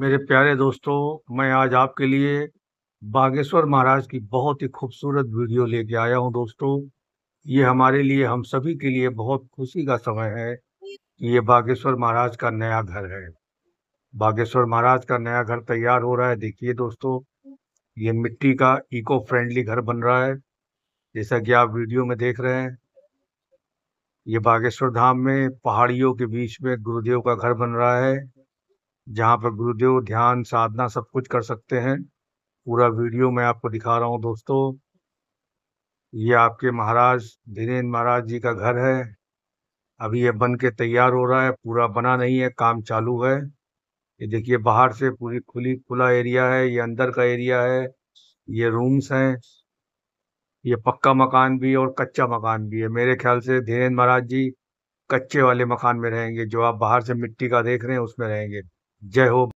मेरे प्यारे दोस्तों मैं आज आपके लिए बागेश्वर महाराज की बहुत ही खूबसूरत वीडियो लेके आया हूं दोस्तों ये हमारे लिए हम सभी के लिए बहुत खुशी का समय है ये बागेश्वर महाराज का नया घर है बागेश्वर महाराज का नया घर तैयार हो रहा है देखिए दोस्तों ये मिट्टी का इको फ्रेंडली घर बन रहा है जैसा कि आप वीडियो में देख रहे हैं ये बागेश्वर धाम में पहाड़ियों के बीच में गुरुदेव का घर बन रहा है जहाँ पर गुरुदेव ध्यान साधना सब कुछ कर सकते हैं पूरा वीडियो मैं आपको दिखा रहा हूँ दोस्तों ये आपके महाराज धीरेन्द्र महाराज जी का घर है अभी ये बन के तैयार हो रहा है पूरा बना नहीं है काम चालू है ये देखिए बाहर से पूरी खुली खुला एरिया है ये अंदर का एरिया है ये रूम्स हैं ये पक्का मकान भी और कच्चा मकान भी है मेरे ख्याल से धीरेन्द्र महाराज जी कच्चे वाले मकान में रहेंगे जो आप बाहर से मिट्टी का देख रहे हैं उसमें रहेंगे जय हो